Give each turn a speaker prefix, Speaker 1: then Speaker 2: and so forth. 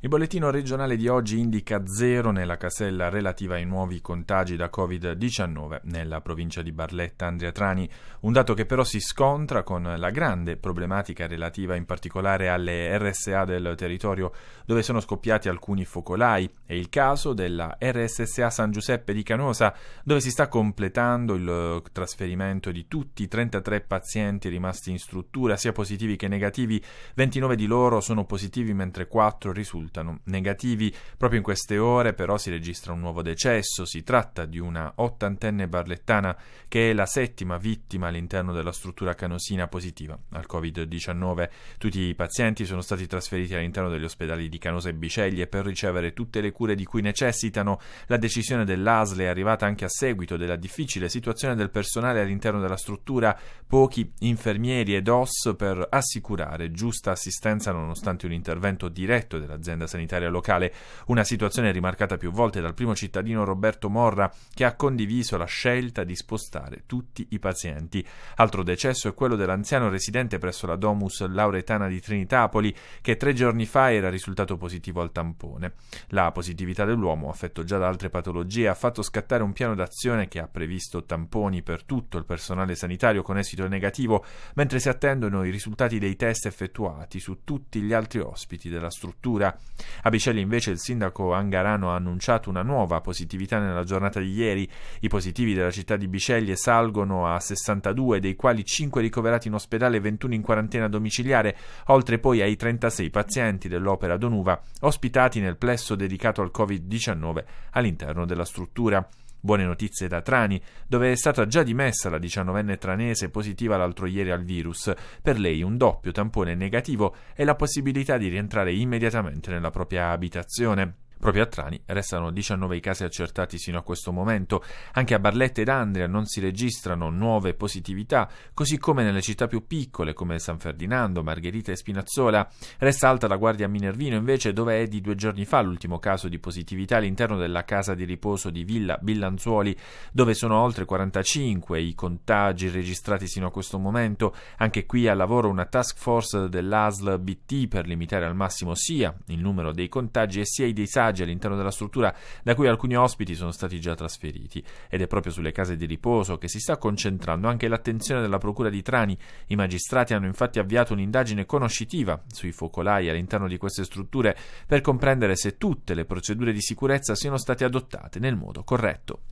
Speaker 1: Il bollettino regionale di oggi indica zero nella casella relativa ai nuovi contagi da Covid-19 nella provincia di Barletta Andria Trani, un dato che però si scontra con la grande problematica relativa in particolare alle RSA del territorio dove sono scoppiati alcuni focolai È il caso della RSSA San Giuseppe di Canosa dove si sta completando il eh, trasferimento di tutti i 33 pazienti rimasti in struttura, sia positivi che negativi, 29 di loro sono positivi mentre 4 risultano risultano negativi. Proprio in queste ore però si registra un nuovo decesso, si tratta di una ottantenne barlettana che è la settima vittima all'interno della struttura canosina positiva al Covid-19. Tutti i pazienti sono stati trasferiti all'interno degli ospedali di Canosa e Biceglie per ricevere tutte le cure di cui necessitano. La decisione dell'ASL è arrivata anche a seguito della difficile situazione del personale all'interno della struttura, pochi infermieri ed OS per assicurare giusta assistenza nonostante un intervento diretto dell'azienda un'azienda sanitaria locale, una situazione rimarcata più volte dal primo cittadino Roberto Morra che ha condiviso la scelta di spostare tutti i pazienti. Altro decesso è quello dell'anziano residente presso la Domus Lauretana di Trinitapoli che tre giorni fa era risultato positivo al tampone. La positività dell'uomo, affetto già da altre patologie, ha fatto scattare un piano d'azione che ha previsto tamponi per tutto il personale sanitario con esito negativo, mentre si attendono i risultati dei test effettuati su tutti gli altri ospiti della struttura. A Bicelli invece il sindaco Angarano ha annunciato una nuova positività nella giornata di ieri. I positivi della città di Bicelli salgono a 62, dei quali 5 ricoverati in ospedale e 21 in quarantena domiciliare, oltre poi ai 36 pazienti dell'Opera Donuva ospitati nel plesso dedicato al Covid-19 all'interno della struttura. Buone notizie da Trani, dove è stata già dimessa la diciannovenne tranese positiva l'altro ieri al virus. Per lei un doppio tampone negativo e la possibilità di rientrare immediatamente nella propria abitazione. Proprio a Trani restano 19 i casi accertati sino a questo momento. Anche a Barletta ed Andria non si registrano nuove positività, così come nelle città più piccole come San Ferdinando, Margherita e Spinazzola. Resta alta la guardia a Minervino invece dove è di due giorni fa l'ultimo caso di positività all'interno della casa di riposo di Villa Billanzuoli, dove sono oltre 45 i contagi registrati sino a questo momento. Anche qui al lavoro una task force dell'ASL BT per limitare al massimo sia il numero dei contagi e sia i disagi alloggiaggi all'interno della struttura da cui alcuni ospiti sono stati già trasferiti ed è proprio sulle case di riposo che si sta concentrando anche l'attenzione della Procura di Trani. I magistrati hanno infatti avviato un'indagine conoscitiva sui focolai all'interno di queste strutture per comprendere se tutte le procedure di sicurezza siano state adottate nel modo corretto.